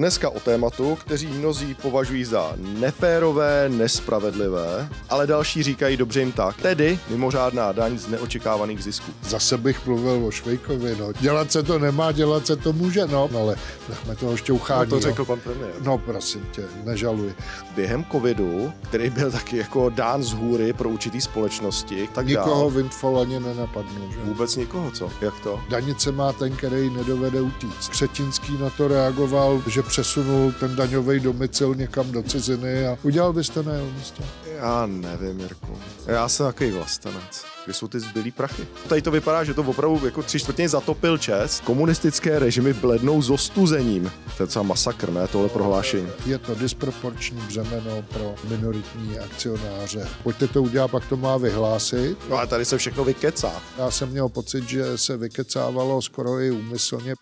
Dneska o tématu, kteří mnozí považují za neférové, nespravedlivé, ale další říkají dobře jim tak, tedy mimořádná daň z neočekávaných zisků. Zase bych mluvil o Švejkovi, no. Dělat se to nemá, dělat se to může, no. no ale nechme toho šťouchání. No to no. řekl no. pan premiér. No prosím tě, nežaluji. Během covidu, který byl taky jako dán z hůry pro určitý společnosti, tak Nikoho dál. windfall ani nenapadnul, že? Vůbec nikoho, co? Jak to? Danice má ten, který nedovede utíct. Křetinský na to reagoval, že přesunul ten daňový domicil někam do ciziny a udělal byste na jeho místě? Já nevím, Jirku. Já jsem takový vlastenec. Kde jsou ty zbylý prachy? Tady to vypadá, že to opravdu jako tři čtvrtě zatopil čest. Komunistické režimy blednou s ostuzením. To je celá masakr, ne, tohle prohlášení. Je to disproporční břemeno pro minoritní akcionáře. Pojďte to udělat, pak to má vyhlásit. No a tady se všechno vykecá. Já jsem měl pocit, že se vykecávalo skoro i úmyslně.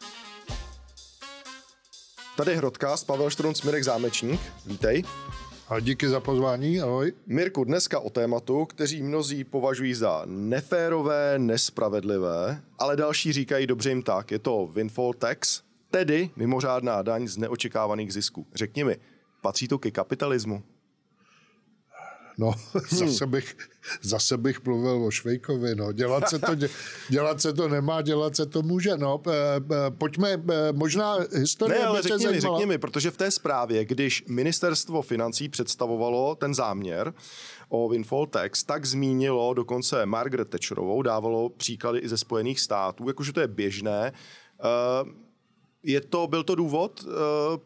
Tady s Pavel Štrunc, Mirek Zámečník, vítej. A díky za pozvání, ahoj. Mirku, dneska o tématu, kteří mnozí považují za neférové, nespravedlivé, ale další říkají dobře jim tak, je to windfall tax, tedy mimořádná daň z neočekávaných zisků. Řekni mi, patří to ke kapitalismu? No, hmm. zase bych, zase bych mluvil o Švejkovi, no. Dělat se, to, dělat se to nemá, dělat se to může, no. Eh, eh, pojďme, eh, možná historie ne, ale řekni mi, řekni mi, protože v té zprávě, když ministerstvo financí představovalo ten záměr o Winfall Tax, tak zmínilo dokonce Margaret Thatcherovou, dávalo příklady i ze Spojených států, jakože to je běžné, je to, byl to důvod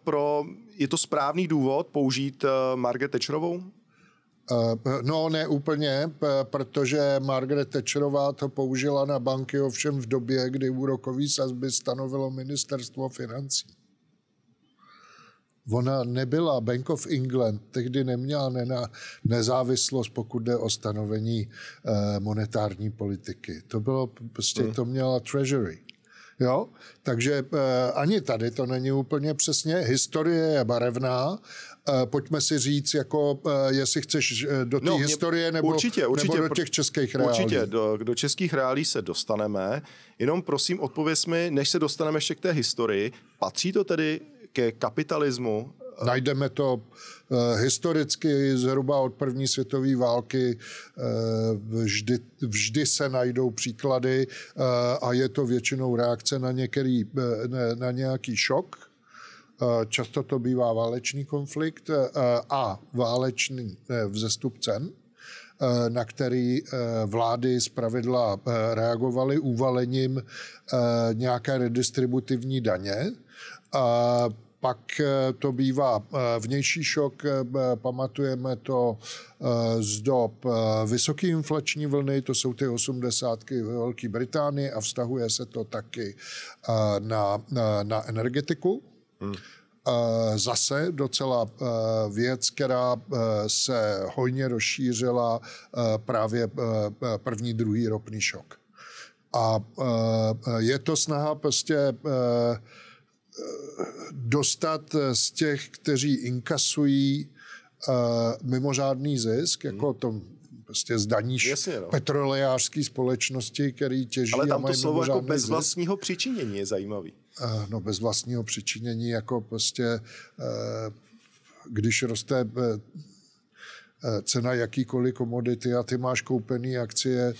pro, je to správný důvod použít Margaret Thatcherovou? Eh, no, ne úplně, protože Margaret Thatcherová to použila na banky ovšem v době, kdy úrokový sazby stanovilo ministerstvo financí. Ona nebyla, Bank of England tehdy neměla nena, nezávislost, pokud jde o stanovení eh, monetární politiky. To bylo, prostě hmm. to měla Treasury. Jo? Takže eh, ani tady to není úplně přesně. Historie je barevná Eh, pojďme si říct, jako, eh, jestli chceš eh, do té no, historie nebo, určitě, určitě, nebo do těch českých reálí. Určitě, do, do českých reálí se dostaneme. Jenom prosím, odpověz mi, než se dostaneme ještě k té historii, patří to tedy ke kapitalismu Najdeme to historicky zhruba od první světové války. Vždy, vždy se najdou příklady a je to většinou reakce na, některý, na nějaký šok Eh, často to bývá válečný konflikt eh, a válečný eh, vzestup cen, na který vlády zpravidla reagovaly uvalením nějaké redistributivní daně. Pak to bývá vnější šok, pamatujeme to z dob vysoké inflační vlny, to jsou ty osmdesátky ve Velké Británii a vztahuje se to taky na, na, na energetiku. Hmm. Eh, zase docela eh, věc, která eh, se hojně rozšířila právě první, druhý ropný šok. A je to snaha prostě dostat z těch, kteří inkasují mimořádný zisk, hmm. jako to prostě zdaníš Jasně, no. petrolejářský společnosti, který těží Ale tam to slovo jako bez zisk. vlastního přičinění je zajímavý. Eh, no bez vlastního přičinění, jako prostě, eh, když roste eh, cena jakýkoliv komodity a ty máš koupený akcie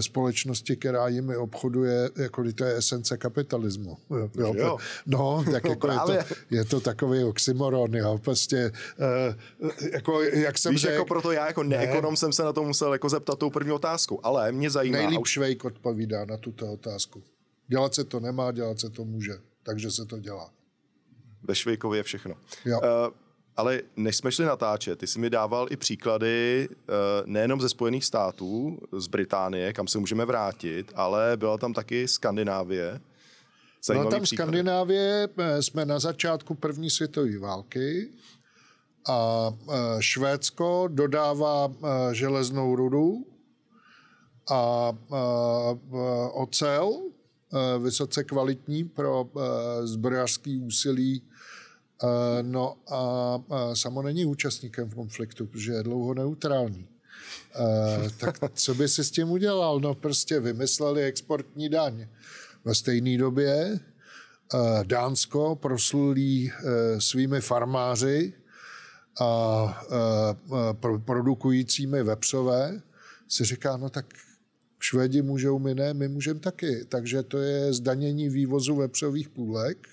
společnosti, která jimi obchoduje, jako to je esence kapitalismu. Jo, no, jo. No, tak no, jako no je, to, je to takový oxymoron, jo, prostě, jako, jak jsem Víš, řek, jako proto já jako neekonom ne. jsem se na to musel jako zeptat tou první otázkou, ale mě zajímá... Nejlíp už... Švejk odpovídá na tuto otázku. Dělat se to nemá, dělat se to může. Takže se to dělá. Ve Švejkově je všechno. Jo. Uh, ale než jsme šli natáčet, ty jsi mi dával i příklady eh, nejenom ze Spojených států, z Británie, kam se můžeme vrátit, ale byla tam taky Skandinávie. No, Zajímavý byla tam příklad. Skandinávie, eh, jsme na začátku první světové války a Švédsko dodává železnou rudu a ocel Eh, vysoce kvalitní pro eh, zbrojařský úsilí. Eh, no a samo není účastníkem v konfliktu, protože je dlouho neutrální. Tak co by si s tím udělal? No prostě vymysleli exportní daň. Ve stejné době Dánsko proslulí svými farmáři a produkujícími vepřové si říká, no tak Švédi můžou, my ne, my můžeme taky. Takže to je zdanění vývozu vepřových půlek.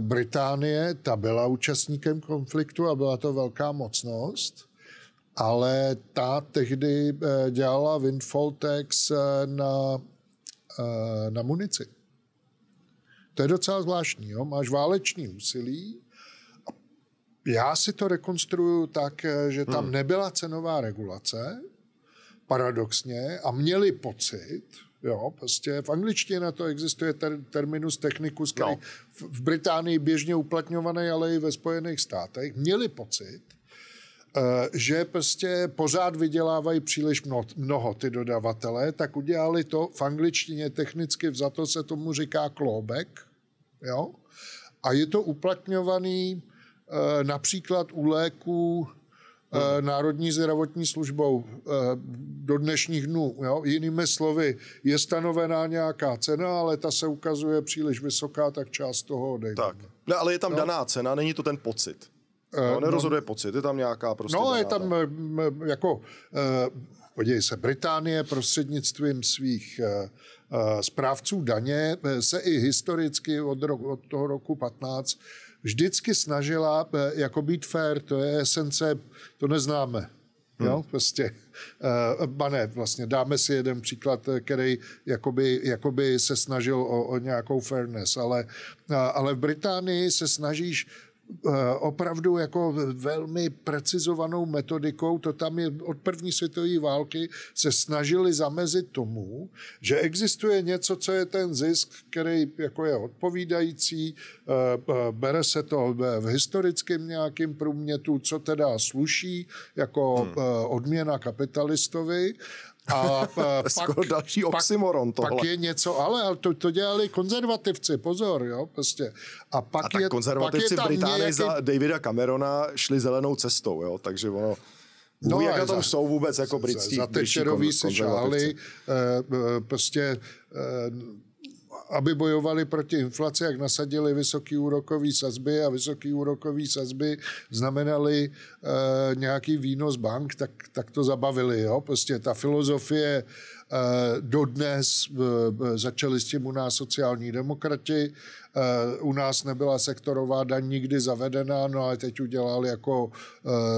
Británie, ta byla účastníkem konfliktu a byla to velká mocnost, ale ta tehdy eh, dělala windfall tax eh, na, eh, na munici. To je docela zvláštní. Jo? Máš váleční úsilí. Já si to rekonstruju tak, že tam hmm. nebyla cenová regulace, paradoxně a měli pocit, Jo, prostě v angličtině na to existuje ter, terminus technicus, který no. v, v Británii běžně uplatňovaný, ale i ve Spojených státech, měli pocit, eh, že prostě pořád vydělávají příliš mnoho, mnoho ty dodavatelé, tak udělali to v angličtině technicky za to se tomu říká klobek, jo, a je to uplatňovaný eh, například u léků Eh, Národní zdravotní službou eh, do dnešních dnů. Jo? Jinými slovy, je stanovená nějaká cena, ale ta se ukazuje příliš vysoká, tak část toho odejde. Tak. Ne, ale je tam no. daná cena, není to ten pocit. Eh, no, nerozhoduje no, pocit, je tam nějaká prostě... No, daná, je tam jako... Podívej se, Británie prostřednictvím svých správců daně se i historicky od, roku, od toho roku 15 vždycky snažila eh, jako být fair, to je esence, to neznáme. Hmm. Jo, prostě uh, ne, vlastně. Dáme si jeden příklad, eh, který jakoby, jakoby se snažil o, o nějakou fairness, ale, uh, ale v Británii se snažíš Eh, opravdu jako velmi precizovanou metodikou, to tam je od první světové války, se snažili zamezit tomu, že existuje něco, co je ten zisk, který jako je odpovídající, eh, eh, bere se to v historickém nějakém průmětu, co teda sluší jako hmm. odměna kapitalistovi a pak, Skoro další oxymoron tohle. Pak je něco, ale, ale to, to dělali konzervativci, pozor, jo, prostě. A pak a tak je, konzervativci pak je v Británii nějaký... za Davida Camerona šli zelenou cestou, jo, takže ono... No, jak na tom jsou vůbec jako britští Za za, Tečerový si žáli, e, e, prostě e, aby bojovali proti inflaci, jak nasadili vysoké úrokové sazby a vysoké úrokové sazby znamenaly e, nějaký výnos bank, tak, tak to zabavili. Jo? Prostě ta filozofie eh, Dodnes eh, začali s tím u nás sociální demokrati, u nás nebyla sektorová daň nikdy zavedená, no ale teď udělali jako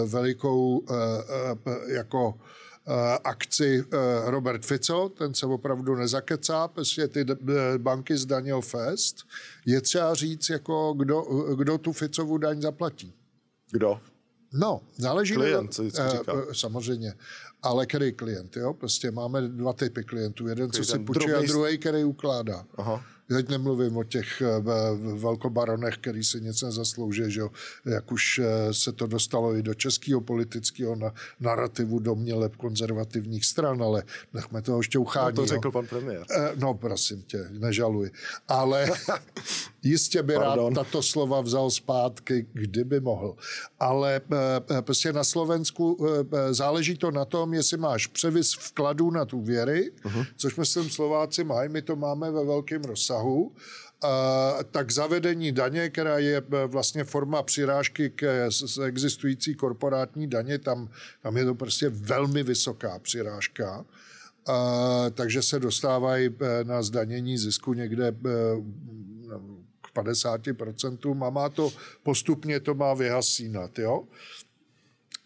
velikou jako Eh, akci eh, Robert Fico, ten se opravdu nezakecá, protože ty banky zdanil fest. Je třeba říct, jako kdo, kdo tu Ficovu daň zaplatí. Kdo? No, záleží... Klient, co eh, Samozřejmě. Ale který klient, jo? Prostě máme dva typy klientů. Jeden, který co si půjčí, druhý... a druhý, který ukládá. Aha. Teď nemluvím o těch eh, velkobaronech, který si nic nezaslouží, že jak už eh, se to dostalo i do českého politického na, narrativu domněleb konzervativních stran, ale nechme toho ještě šťouchání. No to no. řekl jo. pan premiér. Eh, no prosím tě, nežaluji. Ale jistě by Pardon. rád tato slova vzal zpátky, kdyby mohl. Ale prostě na Slovensku záleží to na tom, jestli máš převis vkladů na tu věry, uh-huh. Mhm. což myslím Slováci mají, my to máme ve velkém rozsahu vztahu, tak zavedení daně, která je e, vlastně forma přirážky k existující korporátní daně, tam, tam je to prostě velmi vysoká přirážka, takže se dostávají e, na zdanění zisku někde e, k 50% a má to postupně to má vyhasínat. Jo?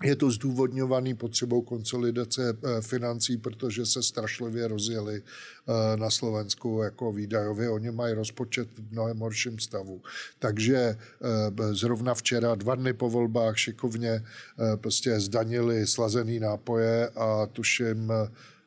Je to zdůvodňovaný potřebou konsolidace eh, financí, protože se strašlivě rozjeli eh, na Slovensku jako výdajově. Oni mají rozpočet v mnohem horším stavu. Takže eh, zrovna včera, dva dny po volbách, šikovně prostě zdanili slazený nápoje a tuším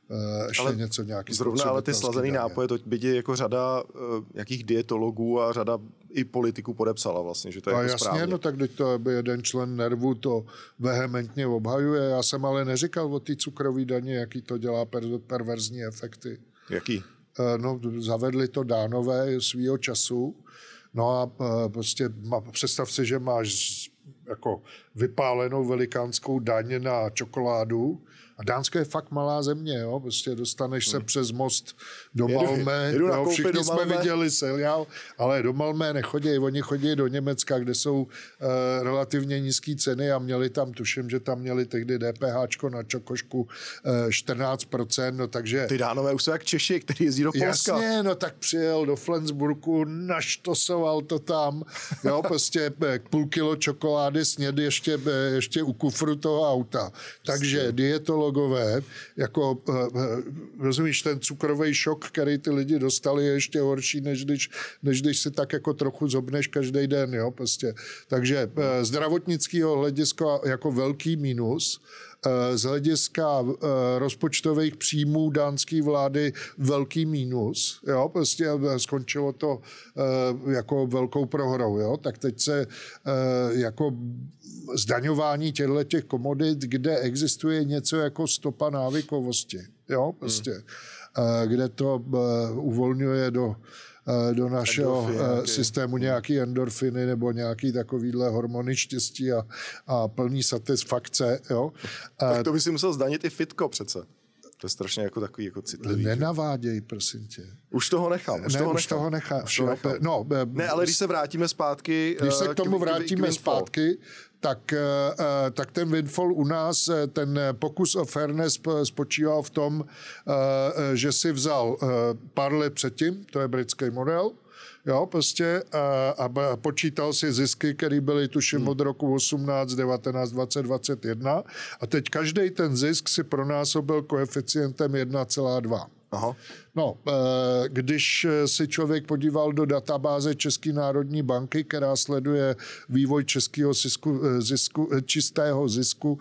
Eh, ještě ale něco nějaký Zrovna ale ty slazený dáně. nápoje, to by jako řada uh, jakých dietologů a řada i politiků podepsala vlastně, že to je a jako jasně, správně. no tak teď to by jeden člen nervu to vehementně obhajuje. Já jsem ale neříkal o ty cukrový daně, jaký to dělá per, perverzní efekty. Jaký? Uh, no, zavedli to dánové svýho času. No a uh, prostě má, představ si, že máš jako vypálenou velikánskou daň na čokoládu. A Dánsko je fakt malá země, jo? Prostě dostaneš se hmm. přes most do jedu, Malmé. Jedu, jedu všichni do Malmé. jsme viděli seriál, ale do Malmé nechodí. Oni chodí do Německa, kde jsou uh, relativně nízké ceny a měli tam, tuším, že tam měli tehdy DPH na čokošku uh, eh, 14%, no takže... Ty dánové už jsou jak Češi, který jezdí do Polska. Jasně, no tak přijel do Flensburku, naštosoval to tam, jo, prostě eh, půl kilo čokolády sněd ještě ještě, eh, ještě u kufru toho auta. Takže dietologové, jako eh, eh, rozumíš, ten cukrový šok, který ty lidi dostali, je ještě horší, než když, než když si tak jako trochu zobneš každý den. Jo, prostě. Takže zdravotnického hlediska jako velký mínus. Eh, z hlediska eh, rozpočtových příjmů dánské vlády velký mínus. Jo, prostě skončilo to eh, jako velkou prohrou. Jo? Tak teď se jako zdaňování těchto těch komodit, kde existuje něco jako stopa návykovosti. Jo, prostě. Hmm kde to uvolňuje do Eh, do našeho endorfiny, eh, systému okay. Hmm. nějaký endorfiny nebo nějaký takovýhle hormony štěstí a, a plný satisfakce. Jo? Tak eh, to by si musel zdanit i fitko přece to je strašně jako takový jako citlivý. Nenaváděj, prosím tě. Už toho nechám. Už ne, toho už nechám. toho nechám. Už toho nechám. No, eh, ne, ale když se vrátíme zpátky... Eh, když se eh, k tomu k, vrátíme k zpátky, tak, tak ten windfall u nás, ten pokus o fairness spočíval v tom, že si vzal pár let předtím, to je britský model, Jo, prostě a, a počítal si zisky, které byly tuším hmm. od roku 18, 19, 20, 21 a teď každý ten zisk si pronásobil koeficientem 1,2. Aha. No, eh, když si člověk podíval do databáze České národní banky, která sleduje vývoj českého zisku, eh, zisku, eh, čistého zisku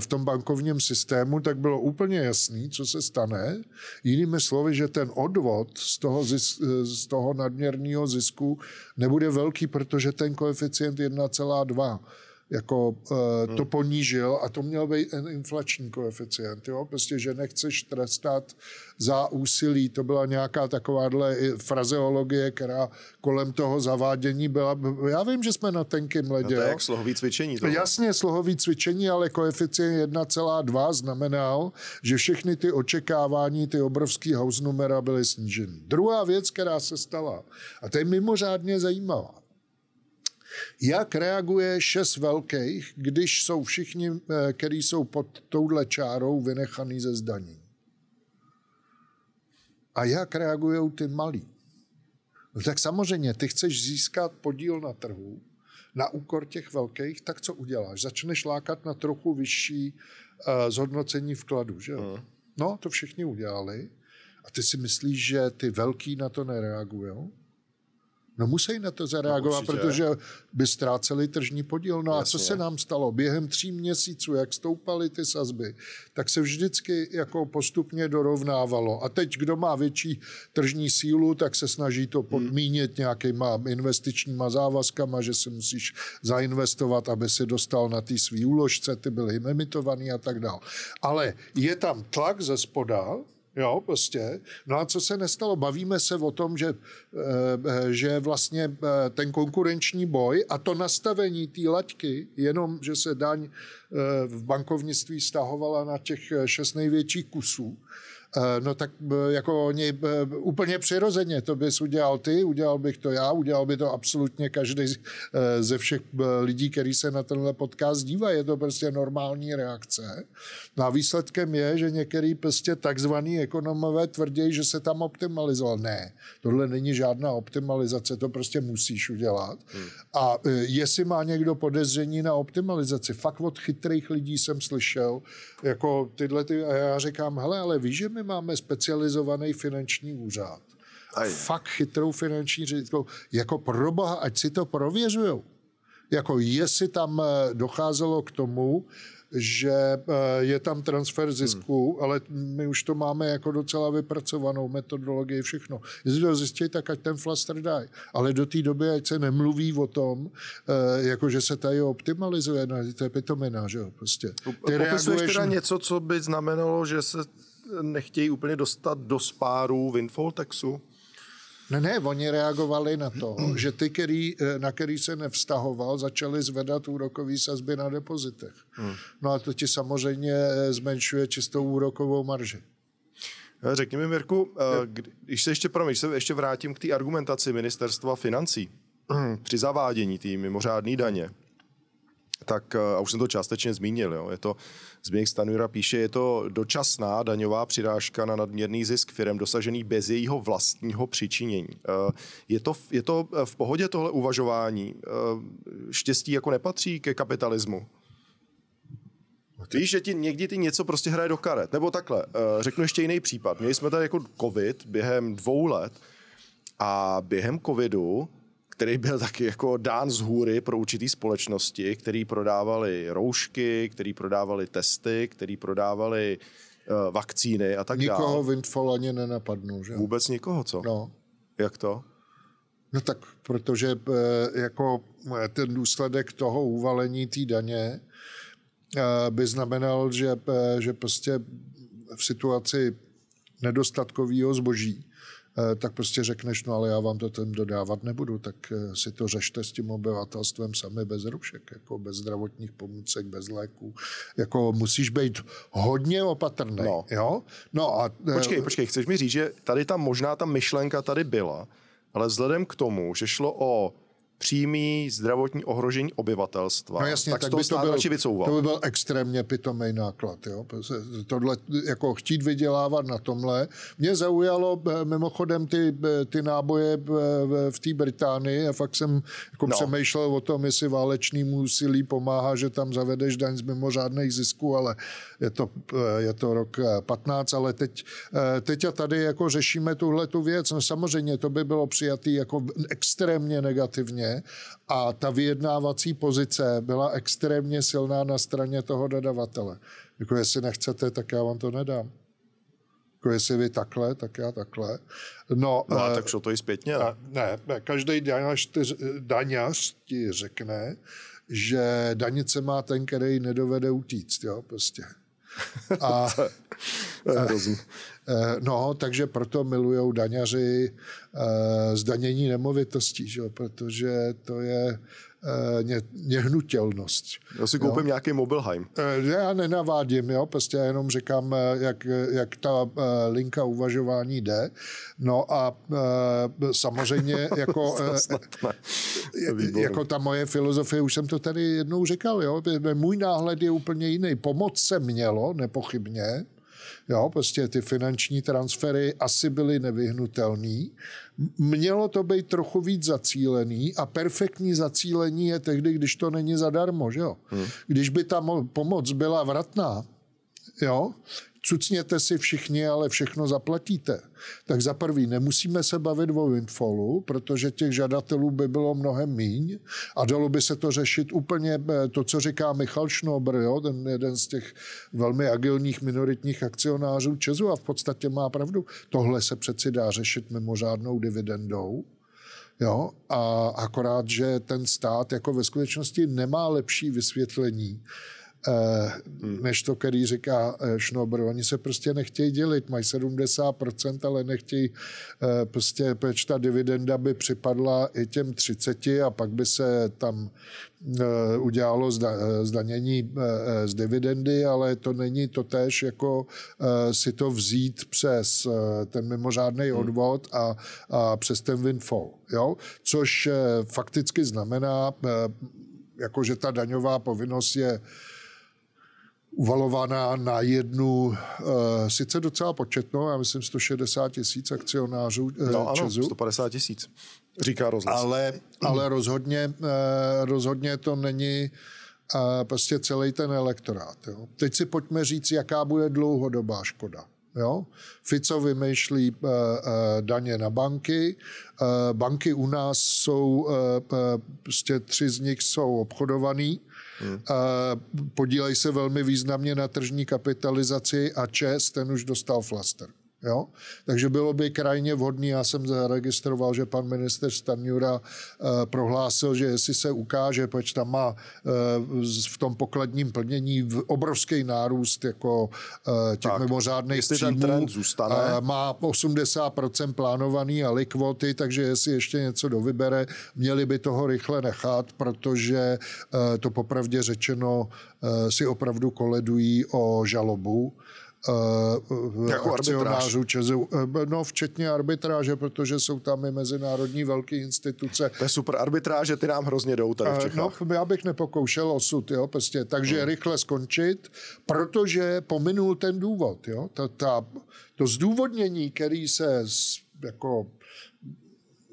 v tom bankovním systému, tak bylo úplně jasný, co se stane. Jinými slovy, že ten odvod z toho, zis, z toho nadměrného zisku nebude velký, protože ten koeficient 1,2 jako uh, to ponížil a to měl být inflační koeficient, jo? prostě, že nechceš trestat za úsilí, to byla nějaká takováhle frazeologie, která kolem toho zavádění byla, já vím, že jsme na tenkém ledě. No to je jak slohový cvičení. Tohle. Jasně, slohový cvičení, ale koeficient 1,2 znamenal, že všechny ty očekávání, ty obrovský house numera byly sníženy. Druhá věc, která se stala, a to je mimořádně zajímavá, jak reaguje šest velkých, když jsou všichni, eh, který jsou pod touhle čárou, vynechaný ze zdaní? A jak reagují ty malí? No tak samozřejmě, ty chceš získat podíl na trhu na úkor těch velkých, tak co uděláš? Začneš lákat na trochu vyšší uh, zhodnocení vkladu, že jo? No, to všichni udělali. A ty si myslíš, že ty velký na to nereagují? No musí na to zareagovat, no, protože by ztráceli tržní podíl. No Jasně. a co se nám stalo? Během tří měsíců, jak stoupaly ty sazby, tak se vždycky jako postupně dorovnávalo. A teď, kdo má větší tržní sílu, tak se snaží to hmm. podmínit hmm. nějakýma investičníma závazkama, že si musíš zainvestovat, aby si dostal na ty svý úložce, ty byly emitovaný a tak dále. Ale je tam tlak ze spoda, Jo, prostě. No a co se nestalo? Bavíme se o tom, že, eh, eh, že vlastně eh, ten konkurenční boj a to nastavení té laťky, jenom, že se daň v bankovnictví stahovala na těch šest největších kusů, Eh, no tak eh, jako oni eh, úplně přirozeně, to bys udělal ty, udělal bych to já, udělal by to absolutně každý ze všech lidí, který se na tenhle podcast dívá. Je to prostě normální reakce. No a výsledkem je, že některý prostě takzvaný ekonomové tvrdí, že se tam optimalizoval. Ne, tohle není žádná optimalizace, to prostě musíš udělat. Hmm. A jestli má někdo podezření na optimalizaci, fakt od chytrých lidí jsem slyšel, jako tyhle ty, a já říkám, hele, ale víš, že my my máme specializovaný finanční úřad. Aj. Fakt chytrou finanční ředitelku. Jako proboha, ať si to prověřují. Jako jestli tam eh, docházelo k tomu, že eh, je tam transfer zisku, hmm. ale my už to máme jako docela vypracovanou metodologii, všechno. Jestli to zjistí, tak ať ten flaster dají. Ale do té doby, ať se nemluví o tom, eh, jako že se tady optimalizuje, no, to je pitomina, že jo, prostě. Ty Popisuješ reaguješ... teda něco, co by znamenalo, že se nechtějí úplně dostat do spáru windfall taxu? Ne, ne, oni reagovali na to, že ty, který, na který se nevztahoval, začali zvedat úrokové sazby na depozitech. Hmm. No a to ti samozřejmě eh, zmenšuje čistou úrokovou marži. Eh, řekni mi, Mirku, eh, když se ještě, promiň, se ještě vrátím k té argumentaci ministerstva financí při zavádění té mimořádné daně, tak, eh, a už jsem to částečně zmínil, jo, je to, Zběk Stanura píše, je to dočasná daňová přirážka na nadměrný zisk firm dosažený bez jejího vlastního přičinění. Eh, je to, je to eh, v pohodě tohle uvažování? Štěstí jako nepatří ke kapitalismu? No Víš, že ti někdy ty něco prostě hraje do karet. Nebo takhle, řeknu ještě jiný případ. Měli jsme tady jako covid během dvou let a během covidu který byl taky jako dán z hůry pro určitý společnosti, který prodávali roušky, který prodávali testy, který prodávali uh, vakcíny a tak dále. Nikoho Windfall ani nenapadnou, že? Vůbec nikoho, co? No. Jak to? No tak, protože eh, jako eh, ten důsledek toho uvalení té daně by znamenal, že, že prostě v situaci nedostatkového zboží Eh, tak prostě řekneš, no ale já vám to ten dodávat nebudu, tak eh, si to řešte s tím obyvatelstvem sami bez rušek, jako bez zdravotních pomůcek, bez léků. Jako musíš být hodně opatrný. No. Jo? no a, eh, počkej, počkej, chceš mi říct, že tady ta možná ta myšlenka tady byla, ale vzhledem k tomu, že šlo o přímý zdravotní ohrožení obyvatelstva. No jasně, tak, tak by to byl, vycouval. to by byl extrémně pitomý náklad. Jo? Tohle, jako chtít vydělávat na tomhle. Mě zaujalo eh, mimochodem ty, eh, ty náboje eh, v, té Británii a fakt jsem jako no. přemýšlel o tom, jestli válečným úsilí pomáhá, že tam zavedeš daň z mimořádných zisků, ale je to, je to rok 15, ale teď, teď a tady jako řešíme tuhle tu věc. No samozřejmě to by bylo přijatý jako extrémně negativně a ta vyjednávací pozice byla extrémně silná na straně toho dodavatele. Jako jestli nechcete, tak já vám to nedám. Jako jestli vy takhle, tak já takhle. No, no a eh, tak šlo to i zpětně, ne? Ne, ne každý daňař, daňař ti řekne, že danice má ten, který nedovede utíct, jo, prostě. A, a, Eh, no, takže proto milují daňaři eh, zdanění nemovitostí, že? protože to je eh, ně, něhnutelnost. Já si koupím jo. nějaký mobilheim. Já nenavádím, jo, prostě já jenom říkám, jak, jak ta linka uvažování jde. No a samozřejmě jako, jako ta moje filozofie, už jsem to tady jednou říkal, jo, můj náhled je úplně jiný. Pomoc se mělo, nepochybně, Jo, prostě ty finanční transfery asi byly nevyhnutelný. Mělo to být trochu víc zacílený a perfektní zacílení je tehdy, když to není zadarmo, že jo? Hmm. Když by ta pomoc byla vratná, jo, cucněte si všichni, ale všechno zaplatíte. Tak za prvý nemusíme se bavit o windfallu, protože těch žadatelů by bylo mnohem míň a dalo by se to řešit úplně eh, to, co říká Michal Šnobr, jo, ten jeden z těch velmi agilních minoritních akcionářů Česu a v podstatě má pravdu. Tohle se přeci dá řešit mimořádnou dividendou. Jo? A akorát, že ten stát jako ve skutečnosti nemá lepší vysvětlení, Eh, než to, který říká Šnobr. Eh, oni se prostě nechtějí dělit, mají 70%, ale nechtějí eh, prostě, protože ta dividenda by připadla i těm 30 a pak by se tam udělalo zdanění z dividendy, ale to není to tež, jako si to vzít přes ten mimořádný hmm. odvod a, a přes ten windfall. Jo? Což fakticky znamená, jako že ta daňová povinnost je uvalovaná na jednu, eh, sice docela početnou, já myslím 160 tisíc akcionářů eh, no, ano, Česu. 150 tisíc, říká rozhlas. Ale, ale rozhodně, eh, rozhodně to není prostě celý ten elektorát. Jo. Teď si pojďme říct, jaká bude dlouhodobá škoda. Jo? Fico vymýšlí uh, uh, daně na banky. Uh, banky u nás jsou, uh, uh, prostě tři z nich jsou obchodovaný. Hmm. A podílejí se velmi významně na tržní kapitalizaci a ČES ten už dostal flaster. Jo? Takže bylo by krajně vhodné, já jsem zaregistroval, že pan minister Stanjura e, prohlásil, že jestli se ukáže, proč tam má e, v tom pokladním plnění obrovský nárůst jako e, těch tak, mimořádných jestli příjmů, ten trend zůstane. E, má 80% plánovaný a likvoty, takže jestli ještě něco dovybere, měli by toho rychle nechat, protože e, to popravdě řečeno e, si opravdu koledují o žalobu uh, jako akcionářů ČEZu. Eh, no, včetně arbitráže, protože jsou tam i mezinárodní velké instituce. To je super arbitráže, ty nám hrozně jdou tady v eh, Čechách. No, já bych nepokoušel osud, jo, prostě. Takže hmm. rychle skončit, protože pominul ten důvod, jo. Ta, ta, to zdůvodnění, který se jako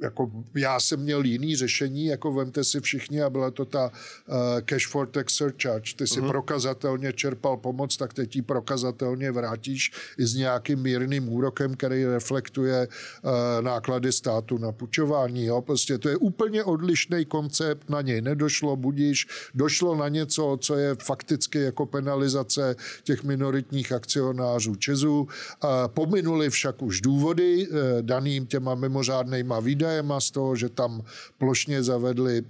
jako já jsem měl jiný řešení, jako vemte si všichni a byla to ta uh, cash for tax surcharge. Ty si uh-huh. prokazatelně čerpal pomoc, tak teď ji prokazatelně vrátíš i s nějakým mírným úrokem, který reflektuje uh, náklady státu na půjčování. Jo? Prostě to je úplně odlišný koncept, na něj nedošlo, budíš, došlo na něco, co je fakticky jako penalizace těch minoritních akcionářů Česu. Uh, eh, pominuli však už důvody uh, daným těma mimořádnýma výdaji, výdajema z toho, že tam plošně zavedli e,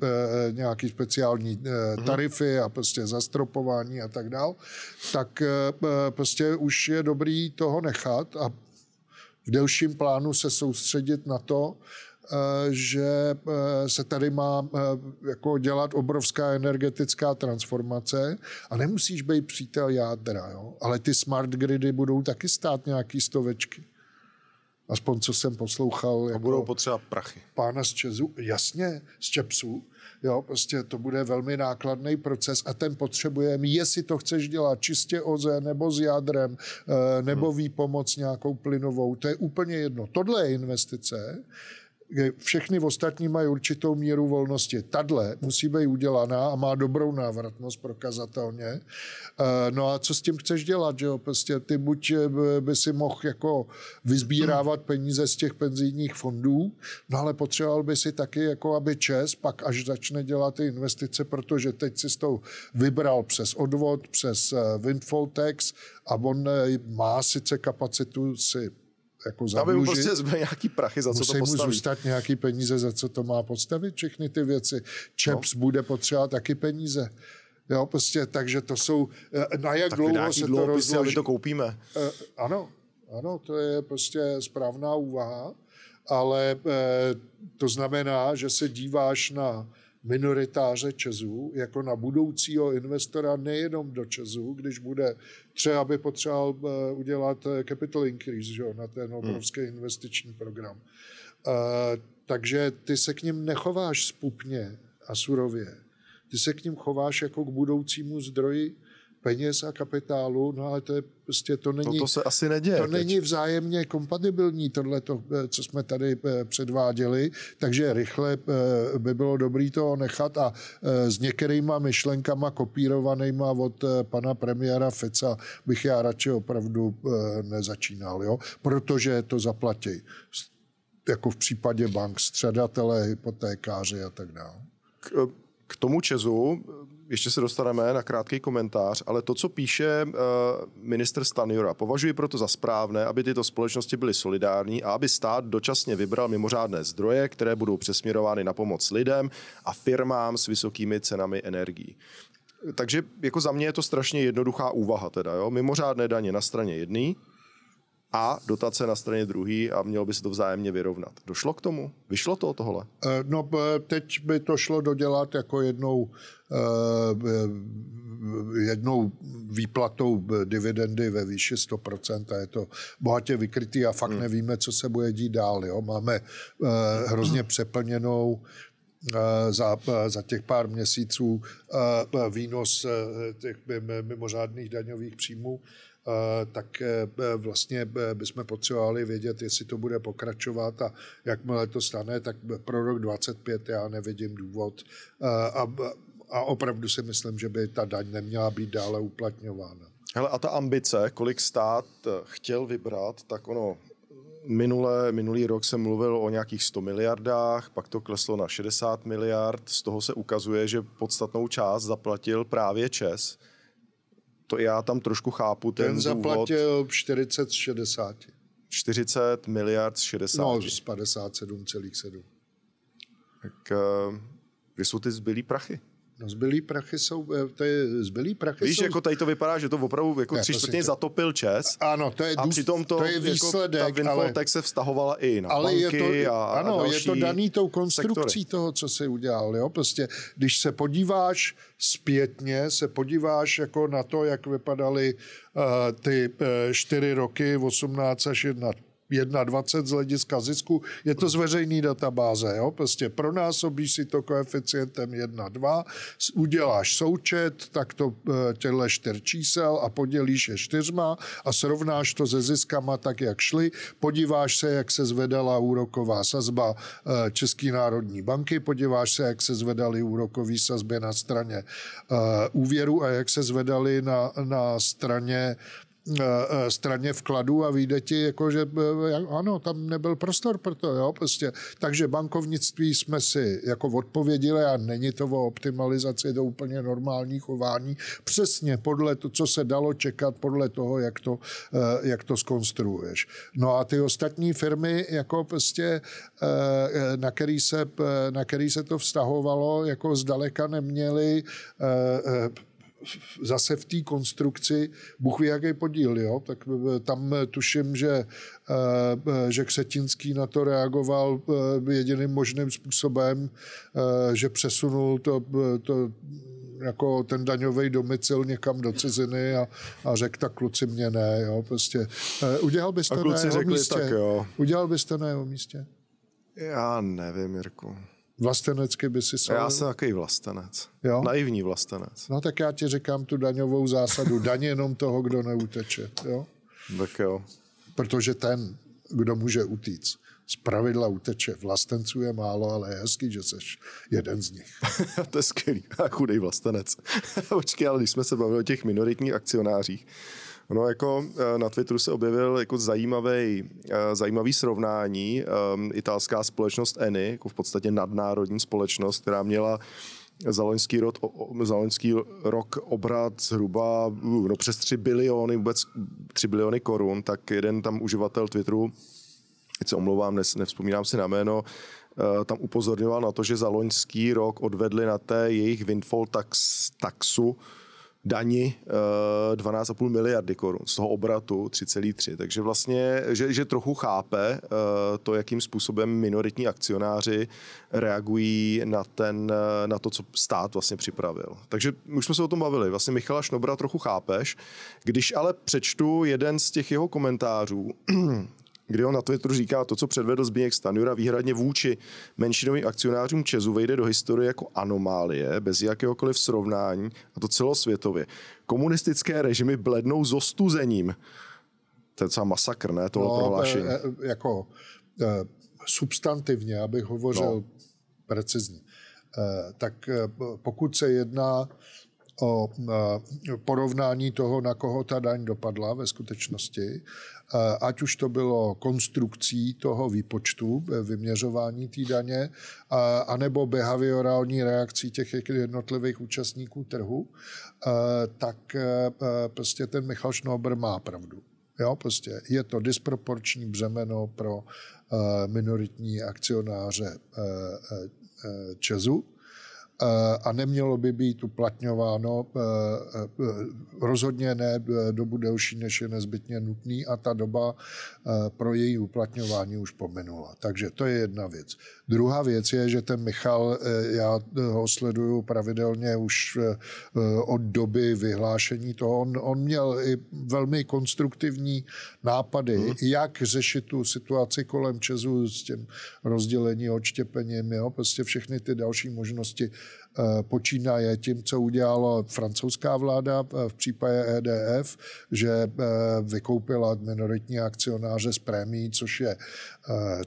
nějaký speciální e, tarify a prostě zastropování a tak dál, tak e, prostě už je dobrý toho nechat a v delším plánu se soustředit na to, že se tady má jako dělat obrovská energetická transformace a nemusíš být přítel jádra, jo? ale ty smart gridy budou taky stát nějaký stovečky. Aspoň co jsem poslouchal. A jako budou potřeba prachy. Pána z Česu, jasně, z Čepsu. Jo, prostě to bude velmi nákladný proces a ten potřebujeme, jestli to chceš dělat čistě OZE nebo s jádrem, eh, nebo hmm. výpomoc nějakou plynovou, to je úplně jedno. Tohle je investice, všechny ostatní mají určitou míru volnosti. Tadle musí být udělaná a má dobrou návratnost prokazatelně. Eh, no a co s tím chceš dělat? Že jo? Prostě ty buď eh, by si mohl jako vyzbírávat peníze z těch penzijních fondů, no ale potřeboval by si taky, jako aby Čes pak až začne dělat ty investice, protože teď si s tou vybral přes odvod, přes eh, Windfall Tax a on má sice kapacitu si jako aby mu prostě zbyl nějaký prachy, za co musí to postavit. mu zůstat nějaký peníze, za co to má postavit, všechny ty věci. Čeps no. bude potřebovat taky peníze. Jo, prostě, takže to jsou, eh, na jak tak dlouho se to rozloží. to koupíme. Eh, ano, ano, to je prostě správná úvaha, ale eh, to znamená, že se díváš na minoritáře Česu, jako na budoucího investora nejenom do Česu, když bude třeba by potřeboval eh, udělat eh, capital increase že, na ten hmm. obrovský hmm. investiční program. Uh, takže ty se k ním nechováš spupně a surově. Ty se k ním chováš jako k budoucímu zdroji peněz a kapitálu, no ale to je prostě, to no, není... To, to se asi neděje. To teď. není vzájemně kompatibilní, tohle, eh, co jsme tady eh, předváděli, takže rychle eh, by bylo dobré to nechat a s některýma myšlenkama kopírovanýma od pana premiéra Feca bych já radši opravdu nezačínal, jo? protože to zaplatí. Jako v případě bank, středatele, hypotékáři a tak dále. K, k tomu Česu ještě se dostaneme na krátký komentář, ale to, co píše uh, eh, minister Stanjura, považuji proto za správné, aby tyto společnosti byly solidární a aby stát dočasně vybral mimořádné zdroje, které budou přesměrovány na pomoc lidem a firmám s vysokými cenami energií. Takže jako za mě je to strašně jednoduchá úvaha teda, jo? mimořádné daně na straně jedný, a dotace na straně druhý a mělo by se to vzájemně vyrovnat. Došlo k tomu? Vyšlo to o tohle? Eh, no, eh, teď by to šlo dodělat jako jednou, eh, jednou výplatou dividendy ve výši 100% a je to bohatě vykrytý a fakt hmm. nevíme, co se bude dít dál. Jo? Máme hrozně hmm. přeplněnou za, za těch pár měsíců výnos těch mimořádných daňových příjmů Eh, tak eh, eh, vlastně bychom potřebovali vědět, jestli to bude pokračovat a jakmile to stane, tak pro rok 25 já nevidím důvod a, a opravdu si myslím, že by ta daň neměla být dále uplatňována. Hele, a ta ambice, kolik stát chtěl vybrat, tak ono minule, minulý rok jsem mluvil o nějakých 100 miliardách, pak to kleslo na 60 miliard, z toho se ukazuje, že podstatnou část zaplatil právě Čes to já tam trošku chápu ten, ten zaplatil důvod. 40 60. 40 miliard 60. No, 57,7. Tak eh, kde jsou ty zbylý prachy? No zbylý prachy jsou, eh, to je, zbylý prachy Víš, jsou... jako tady to vypadá, že to opravdu jako ne, tři čtvrtě zatopil Čes. Ano, to je, a důst, přitom to, to je výsledek, jako, ta ale... se vztahovala i na ale je to, a, ano, a je to daný tou konstrukcí sektory. toho, co se udělal. Jo? Prostě, když se podíváš zpětně, se podíváš jako na to, jak vypadaly uh, ty uh, čtyři roky 18 až 21 z hlediska zisku. Je to z veřejný databáze. Jo? Prostě pronásobíš si to koeficientem 1, 2, uděláš součet, tak to e, těhle čtyř čísel a podělíš je čtyřma a srovnáš to se ziskama tak, jak šly. Podíváš se, jak se zvedala úroková sazba e, České národní banky, podíváš se, jak se zvedaly úrokové sazby na straně e, úvěru a jak se zvedaly na, na straně Eh, eh, straně vkladu a vyjde ti, jako, že eh, ano, tam nebyl prostor pro to. Jo, prostě. Takže bankovnictví jsme si jako odpověděli a není to o optimalizaci, je to úplně normální chování. Přesně podle to, co se dalo čekat, podle toho, jak to, jak to skonstruuješ. No a ty ostatní firmy, jako prostě, na který se, na který se to vztahovalo, jako zdaleka neměli zase v té konstrukci, Bůh ví, jaký podíl, jo? tak eh, tam eh, tuším, že, eh, že Křetinský na to reagoval jediným možným způsobem, že přesunul to, to jako ten daňový domicil někam do ciziny a, a řekl, tak kluci mě ne, jo, prostě. Udělal byste a kluci na jeho řekli, místě? Tak jo. Udělal byste na jeho místě? Já nevím, Jirku. Vlastenecky by si sám... Já jsem takový vlastenec. Jo? Naivní vlastenec. No tak já ti říkám tu daňovou zásadu. Daň jenom toho, kdo neuteče. Jo? Tak jo. Protože ten, kdo může utíct, z pravidla uteče. Vlastenců je málo, ale je hezký, že jsi jeden z nich. to je skvělý. A chudej vlastenec. Počkej, ale když jsme se bavili o těch minoritních akcionářích, No jako eh, na Twitteru se objevil jako zajímavý, eh, zajímavý srovnání. Eh, italská společnost Eni, jako v podstatě nadnárodní společnost, která měla za loňský, rok, za loňský rok obrat zhruba uh, no, přes 3 biliony, vůbec 3 biliony korun, tak jeden tam uživatel Twitteru, teď se omlouvám, nevzpomínám si na jméno, tam upozorňoval na to, že za loňský rok odvedli na té jejich windfall tax, taxu dani 12,5 eh, miliardy korun, z toho obratu 3,3. Takže vlastně, že, že trochu chápe eh, to, jakým způsobem minoritní akcionáři reagují na, ten, eh, na to, co stát vlastně připravil. Takže už jsme se o tom bavili. Vlastně Michala Šnobra trochu chápeš. Když ale přečtu jeden z těch jeho komentářů, kdy on na Twitteru říká, to, co předvedl Zbigněk Stanjura výhradně vůči menšinovým akcionářům Česu, vejde do historie jako anomálie, bez jakéhokoliv srovnání, a to celosvětově. Komunistické režimy blednou s ostuzením. To je celá masakr, ne, tohle no, prohlášení. E, e, jako e, substantivně, abych hovořil no. precizně, e, tak e, pokud se jedná o e, porovnání toho, na koho ta daň dopadla ve skutečnosti, Eh, ať už to bylo konstrukcí toho výpočtu, vyměřování té daně, eh, anebo behaviorální reakcí těch jednotlivých účastníků trhu, eh, tak prostě ten Michal Schnober má pravdu. Jo, prostě je to disproporční břemeno pro minoritní akcionáře Česu Eh, a nemělo by být uplatňováno eh, eh, rozhodně ne dobu delší, než je nezbytně nutný a ta doba pro její uplatňování už pominula. Takže to je jedna věc. Druhá věc je, že ten Michal, já ho sleduju pravidelně už od doby vyhlášení toho, on, on měl i velmi konstruktivní nápady, hmm. jak řešit tu situaci kolem Česu s tím rozdělením, odštěpením, jo, prostě všechny ty další možnosti Eh, počínaje tím, co udělala francouzská vláda eh, v případě EDF, že eh, vykoupila minoritní akcionáře z prémí, což je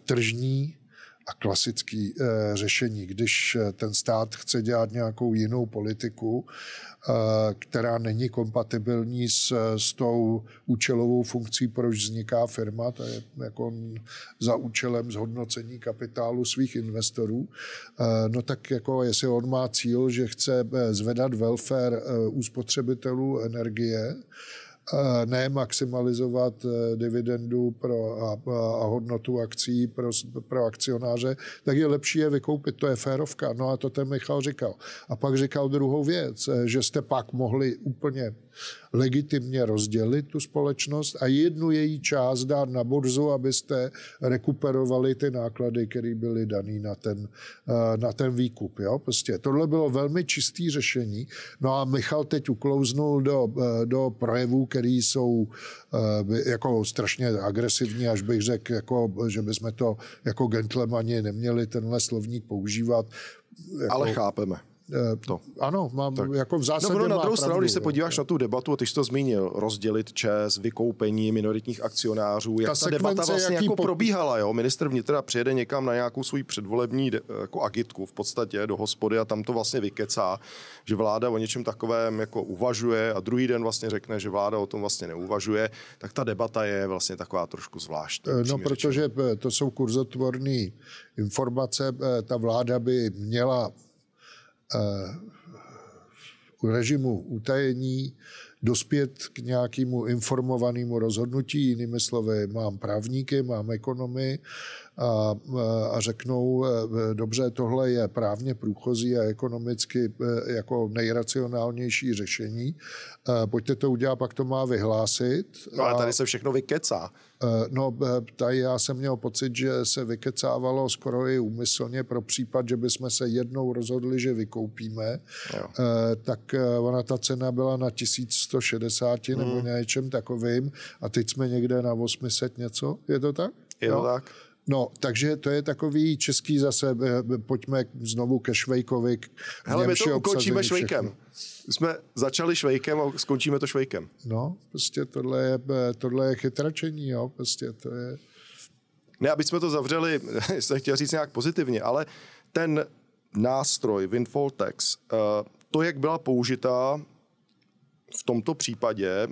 tržní a klasický eh, řešení. Když eh, ten stát chce dělat nějakou jinou politiku, eh, která není kompatibilní s, s tou účelovou funkcí, proč vzniká firma, to je jako za účelem zhodnocení kapitálu svých investorů, no tak jako jestli on má cíl, že chce zvedat welfare u spotřebitelů energie, ne maximalizovat eh, dividendu pro, a, a hodnotu akcí pro, pro akcionáře, tak je lepší je vykoupit. To je férovka. No a to ten Michal říkal. A pak říkal druhou věc, eh, že jste pak mohli úplně legitimně rozdělit tu společnost a jednu její část dát na burzu, abyste rekuperovali ty náklady, které byly dané na ten, eh, na ten výkup. Jo? Prostě tohle bylo velmi čistý řešení. No a Michal teď uklouznul do, do projevů, který jsou eh, jako strašně agresivní, až bych řekl, jako, že bychom to jako gentlemani neměli tenhle slovník používat. Jako... Ale chápeme. Eh, to. Ano, mám tak. jako v zásadě no, no, na druhou pravdu, stranu, když se podíváš na tu debatu, ty jsi to zmínil, rozdělit čes, vykoupení minoritních akcionářů, ta jak ta, ta debata vlastně jako po... probíhala, jo? Minister vnitra přijede někam na nějakou svůj předvolební jako agitku v podstatě do hospody a tam to vlastně vykecá, že vláda o něčem takovém jako uvažuje a druhý den vlastně řekne, že vláda o tom vlastně neuvažuje, tak ta debata je vlastně taková trošku zvláštní. Eh, no, protože eh, to jsou kurzotvorné informace, ta vláda by měla Eh, u režimu utajení dospět k nějakému informovanému rozhodnutí. Jinými slovy, mám právníky, mám ekonomy, a, a řeknou, e, e, dobře, tohle je právně průchozí a ekonomicky e, jako nejracionálnější řešení, pojďte to udělat, pak to má vyhlásit. No a tady se všechno vykecá. No, tady já jsem měl pocit, že se vykecávalo skoro i úmyslně pro případ, že bychom se jednou rozhodli, že vykoupíme, jo. tak ona ta cena byla na 1160 mm. nebo hmm. něčem takovým a teď jsme někde na 800 něco, je to tak? Je to no? tak. No, takže to je takový český zase, eh, pojďme znovu ke Švejkovi. K Hele, my to ukončíme Švejkem. Všechno. Jsme začali Švejkem a skončíme to Švejkem. No, prostě tohle je, eh, tohle je chytračení, jo, prostě to je... Ne, aby jsme to zavřeli, jsem chtěl říct nějak pozitivně, ale ten nástroj Windfall Tax, eh, to, jak byla použitá v tomto případě,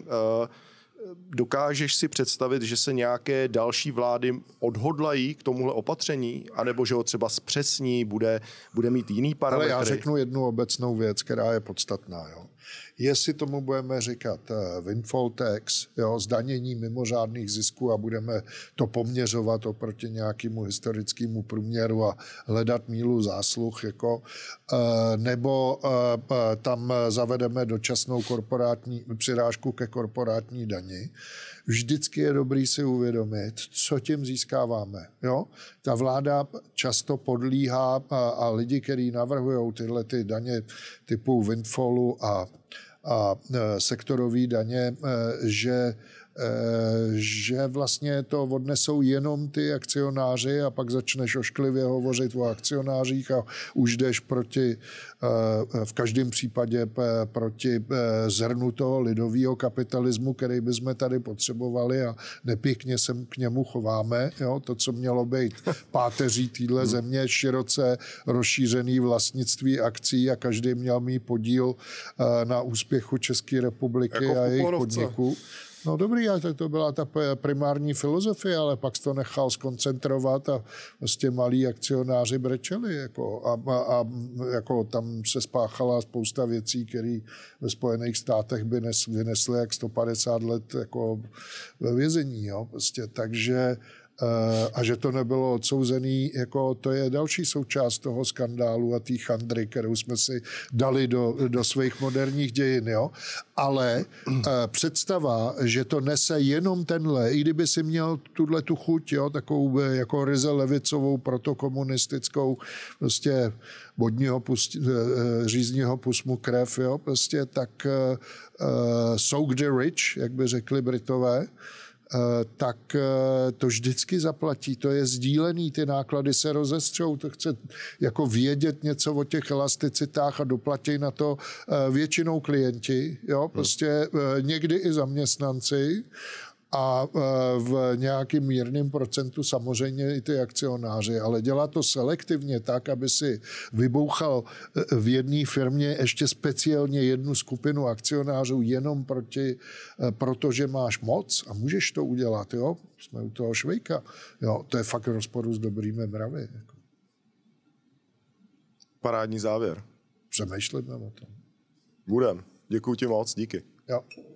dokážeš si představit, že se nějaké další vlády odhodlají k tomuhle opatření, anebo že ho třeba zpřesní, bude, bude mít jiný parametry? Ale já řeknu jednu obecnou věc, která je podstatná. Jo. Jestli tomu budeme říkat eh, windfall tax, jo, zdanění mimořádných zisků a budeme to poměřovat oproti nějakému historickému průměru a hledat mílu zásluh, jako, eh, nebo eh, tam zavedeme dočasnou korporátní přirážku ke korporátní dani, vždycky je dobrý si uvědomit, co tím získáváme. Jo? Ta vláda často podlíhá a, a lidi, kteří navrhují tyhle ty daně typu windfallu a, a e, sektorové daně, e, že Eh, že vlastně to odnesou jenom ty akcionáři a pak začneš ošklivě hovořit o akcionářích a už jdeš proti, eh, v každém případě proti eh, zrnu toho lidového kapitalismu, který bychom tady potřebovali a nepěkně se k němu chováme. Jo? To, co mělo být páteří téhle hmm. země, široce rozšířený vlastnictví akcí a každý měl mít podíl na úspěchu České republiky jako a jejich podniků. No dobrý, ale to byla ta primární filozofie, ale pak to nechal skoncentrovat a prostě malí akcionáři brečeli. Jako, a, a, a jako tam se spáchala spousta věcí, které ve Spojených státech by nes, vynesly jak 150 let jako ve vězení. Jo, prostě. Takže Eh, a že to nebylo odsouzený, jako to je další součást toho skandálu a té chandry, kterou jsme si dali do, do svých moderních dějin. Jo? Ale eh, představa, že to nese jenom tenhle, i kdyby si měl tuhle tu chuť, jo, takovou jako ryze levicovou, protokomunistickou, prostě bodního pust, eh, řízního pusmu krev, jo, prostě tak uh, soak the rich, jak by řekli Britové, Eh, tak eh, to vždycky zaplatí. To je sdílený, ty náklady se rozestřou, to chce jako vědět něco o těch elasticitách a doplatí na to eh, většinou klienti, jo, hmm. prostě někdy i zaměstnanci a e, v nějakým mírným procentu samozřejmě i ty akcionáři, ale dělá to selektivně tak, aby si vybouchal e, v jedné firmě ještě speciálně jednu skupinu akcionářů jenom proti, e, protože máš moc a můžeš to udělat, jo? Jsme u toho švejka. Jo, to je fakt rozporu s dobrými mravy. Jako. Parádní závěr. Přemýšlíme o tom. Budem. Děkuji ti moc, díky. Jo.